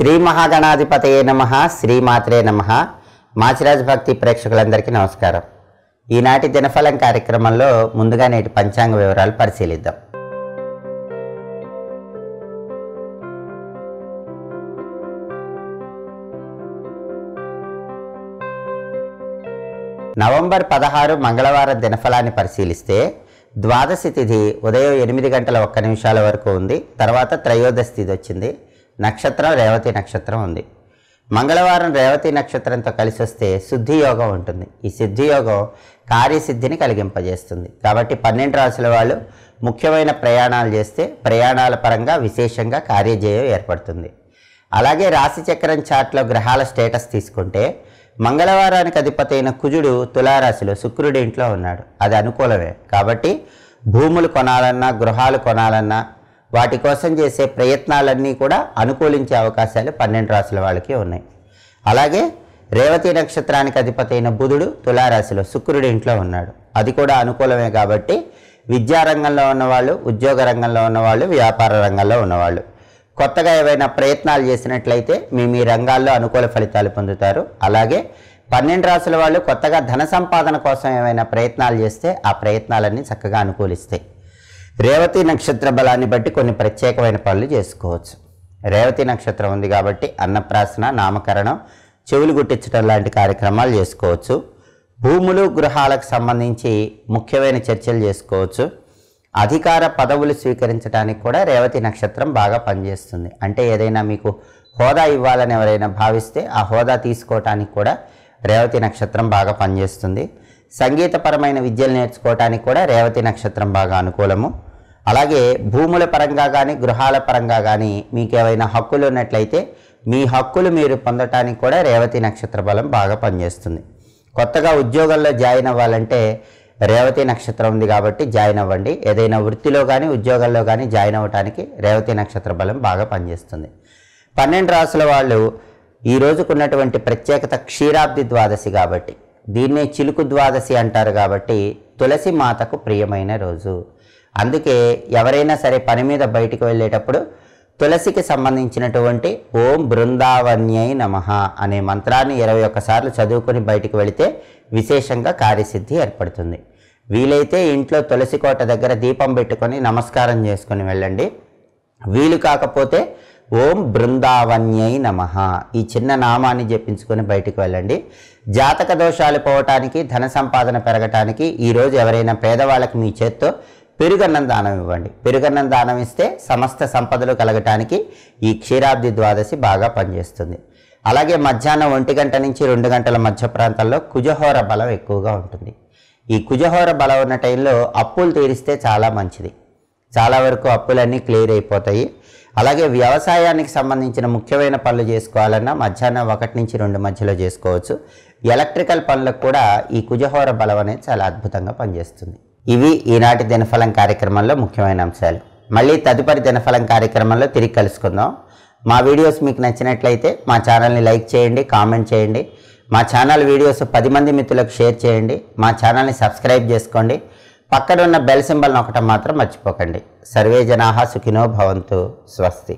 శ్రీ మహాగణాధిపతయే నమ శ్రీమాత్రే నమ మాచిరాజ్ భక్తి ప్రేక్షకులందరికీ నమస్కారం ఈనాటి దినఫలం కార్యక్రమంలో ముందుగా నేటి పంచాంగ వివరాలు పరిశీలిద్దాం నవంబర్ పదహారు మంగళవారం దినఫలాన్ని పరిశీలిస్తే ద్వాదశి తిథి ఉదయం ఎనిమిది గంటల ఒక్క నిమిషాల వరకు ఉంది తర్వాత త్రయోదశి తిథి వచ్చింది నక్షత్రం రేవతి నక్షత్రం ఉంది మంగళవారం రేవతి నక్షత్రంతో కలిసి వస్తే శుద్ధి యోగం ఉంటుంది ఈ యోగం కార్యసిద్ధిని కలిగింపజేస్తుంది కాబట్టి పన్నెండు రాసుల వాళ్ళు ముఖ్యమైన ప్రయాణాలు చేస్తే ప్రయాణాల పరంగా విశేషంగా కార్యజయం ఏర్పడుతుంది అలాగే రాశి చక్రం చాట్లో గ్రహాల స్టేటస్ తీసుకుంటే మంగళవారానికి అధిపతైన కుజుడు తులారాశిలో శుక్రుడి ఇంట్లో ఉన్నాడు అది అనుకూలమే కాబట్టి భూములు కొనాలన్నా గృహాలు కొనాలన్నా వాటి కోసం చేసే ప్రయత్నాలన్నీ కూడా అనుకూలించే అవకాశాలు పన్నెండు రాశుల వాళ్ళకి ఉన్నాయి అలాగే రేవతి నక్షత్రానికి అధిపతి అయిన బుధుడు తులారాశిలో శుక్రుడి ఇంట్లో ఉన్నాడు అది కూడా అనుకూలమే కాబట్టి విద్యారంగంలో ఉన్నవాళ్ళు ఉద్యోగ రంగంలో ఉన్నవాళ్ళు వ్యాపార రంగంలో ఉన్నవాళ్ళు కొత్తగా ఏవైనా ప్రయత్నాలు చేసినట్లయితే మీ మీ రంగాల్లో అనుకూల ఫలితాలు పొందుతారు అలాగే పన్నెండు రాసుల వాళ్ళు కొత్తగా ధన సంపాదన కోసం ఏమైనా ప్రయత్నాలు చేస్తే ఆ ప్రయత్నాలన్నీ చక్కగా అనుకూలిస్తాయి రేవతి నక్షత్ర బలాన్ని బట్టి కొన్ని ప్రత్యేకమైన పనులు చేసుకోవచ్చు రేవతి నక్షత్రం ఉంది కాబట్టి అన్నప్రాసన నామకరణం చెవులు గుట్టించడం లాంటి కార్యక్రమాలు చేసుకోవచ్చు భూములు గృహాలకు సంబంధించి ముఖ్యమైన చర్చలు చేసుకోవచ్చు అధికార పదవులు స్వీకరించడానికి కూడా రేవతి నక్షత్రం బాగా పనిచేస్తుంది అంటే ఏదైనా మీకు హోదా ఇవ్వాలని ఎవరైనా భావిస్తే ఆ హోదా తీసుకోవటానికి కూడా రేవతి నక్షత్రం బాగా పనిచేస్తుంది సంగీతపరమైన విద్యలు నేర్చుకోవటానికి కూడా రేవతి నక్షత్రం బాగా అనుకూలము అలాగే భూముల పరంగా కానీ గృహాల పరంగా కానీ మీకు ఏవైనా హక్కులు ఉన్నట్లయితే మీ హక్కులు మీరు పొందటానికి కూడా రేవతి నక్షత్ర బలం బాగా పనిచేస్తుంది కొత్తగా ఉద్యోగంలో జాయిన్ అవ్వాలంటే రేవతి నక్షత్రం ఉంది కాబట్టి జాయిన్ అవ్వండి ఏదైనా వృత్తిలో కానీ ఉద్యోగంలో కానీ జాయిన్ అవ్వటానికి రేవతి నక్షత్ర బలం బాగా పనిచేస్తుంది పన్నెండు రాసుల వాళ్ళు ఈ రోజుకున్నటువంటి ప్రత్యేకత క్షీరాబ్ది ద్వాదశి కాబట్టి దీన్నే చిలుకు ద్వాదశి అంటారు కాబట్టి తులసి మాతకు ప్రియమైన రోజు అందుకే ఎవరైనా సరే పని మీద బయటికి వెళ్ళేటప్పుడు తులసికి సంబంధించినటువంటి ఓం బృందావన్యై నమ అనే మంత్రాన్ని ఇరవై ఒక్కసార్లు చదువుకొని బయటికి వెళితే విశేషంగా కార్యసిద్ధి ఏర్పడుతుంది వీలైతే ఇంట్లో తులసి కోట దగ్గర దీపం పెట్టుకొని నమస్కారం చేసుకుని వెళ్ళండి వీలు కాకపోతే ఓం బృందావన్యై నమ ఈ చిన్న నామాన్ని జపించుకొని బయటికి వెళ్ళండి జాతక దోషాలు పోవటానికి ధన సంపాదన పెరగటానికి ఈరోజు ఎవరైనా పేదవాళ్ళకి మీ చేత్తో పెరుగన్నం దానం ఇవ్వండి పెరుగన్నం దానం ఇస్తే సమస్త సంపదలు కలగటానికి ఈ క్షీరాబ్ది ద్వాదశి బాగా పనిచేస్తుంది అలాగే మధ్యాహ్నం ఒంటి గంట నుంచి రెండు గంటల మధ్య ప్రాంతాల్లో కుజహోర బలం ఎక్కువగా ఉంటుంది ఈ కుజహోర బలం ఉన్న టైంలో అప్పులు తీరిస్తే చాలా మంచిది చాలా వరకు అప్పులన్నీ క్లియర్ అయిపోతాయి అలాగే వ్యవసాయానికి సంబంధించిన ముఖ్యమైన పనులు చేసుకోవాలన్నా మధ్యాహ్నం ఒకటి నుంచి రెండు మధ్యలో చేసుకోవచ్చు ఎలక్ట్రికల్ పనులకు కూడా ఈ కుజహోర బలం అనేది చాలా అద్భుతంగా పనిచేస్తుంది ఇవి ఈనాటి దినఫలం కార్యక్రమంలో ముఖ్యమైన అంశాలు మళ్ళీ తదుపరి దినఫలం కార్యక్రమంలో తిరిగి కలుసుకుందాం మా వీడియోస్ మీకు నచ్చినట్లయితే మా ఛానల్ని లైక్ చేయండి కామెంట్ చేయండి మా ఛానల్ వీడియోస్ పది మంది మిత్రులకు షేర్ చేయండి మా ఛానల్ని సబ్స్క్రైబ్ చేసుకోండి పక్కన ఉన్న బెల్ సింబల్ నొక్కటం మాత్రం మర్చిపోకండి సర్వే జనాహ సుఖినో భవంతు స్వస్తి